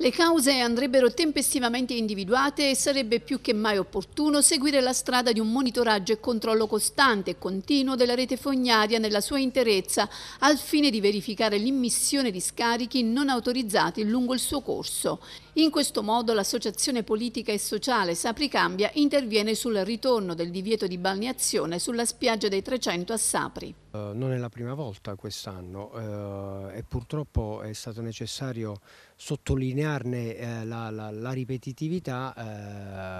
Le cause andrebbero tempestivamente individuate e sarebbe più che mai opportuno seguire la strada di un monitoraggio e controllo costante e continuo della rete fognaria nella sua interezza al fine di verificare l'immissione di scarichi non autorizzati lungo il suo corso. In questo modo l'associazione politica e sociale Sapricambia interviene sul ritorno del divieto di balneazione sulla spiaggia dei 300 a Sapri. Eh, non è la prima volta quest'anno eh, e purtroppo è stato necessario sottolinearne eh, la, la, la, ripetitività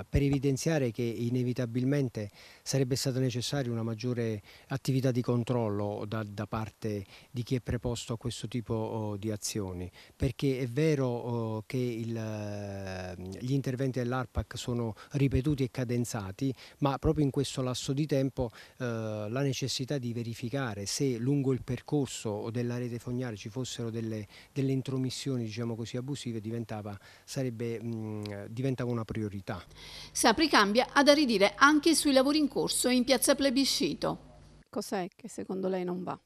eh, per evidenziare che inevitabilmente sarebbe stata necessaria una maggiore attività di controllo da, da, parte di chi è preposto a questo tipo oh, di azioni perché è vero oh, che il, eh, gli interventi dell'ARPAC sono ripetuti e cadenzati ma proprio in questo lasso di tempo eh, la necessità di verificare verificare se lungo il percorso della rete fognaria ci fossero delle, delle intromissioni diciamo così, abusive diventava, sarebbe, mh, diventava una priorità. Sapri cambia ad aridire anche sui lavori in corso in piazza Plebiscito. Cos'è che secondo lei non va?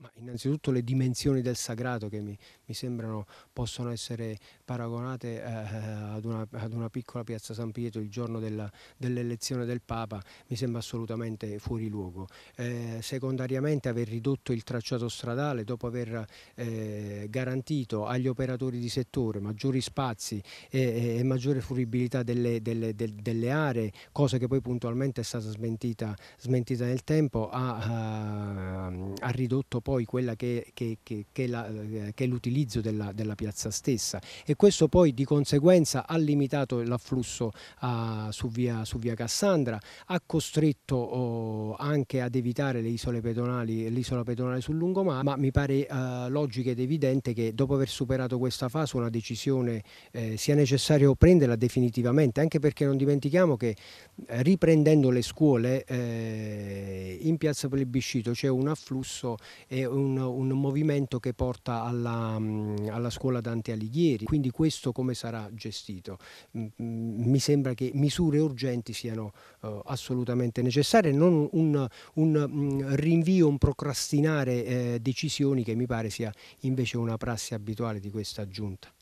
Ma innanzitutto le dimensioni del sagrato che mi, mi sembrano possono essere paragonate eh, eh ad, una, ad, una, piccola piazza San Pietro il giorno dell'elezione del Papa mi sembra assolutamente fuori luogo. Eh, secondariamente aver ridotto il tracciato stradale dopo aver eh, garantito agli operatori di settore maggiori spazi e, e maggiore fruibilità delle, delle, del, delle, aree, cosa che poi puntualmente è stata smentita, smentita nel tempo, ha, ha ridotto poi quella che, che, che, eh, che è l'utilizzo della, della, piazza stessa e questo poi di conseguenza ha limitato l'afflusso su, su, via, Cassandra, ha costretto oh, anche ad evitare le isole pedonali, l'isola pedonale sul lungomare, ma mi pare eh, logico ed evidente che dopo aver superato questa fase una decisione eh, sia necessario prenderla definitivamente, anche perché non dimentichiamo che eh, riprendendo le scuole eh, in piazza Plebiscito c'è un afflusso e un, un movimento che porta alla, mm, alla, scuola Dante Alighieri, quindi questo come sarà gestito? Mm, mm, mi sembra che misure urgenti siano uh, assolutamente necessarie, non un, un rinvio, un procrastinare eh, decisioni che mi pare sia invece una prassi abituale di questa giunta.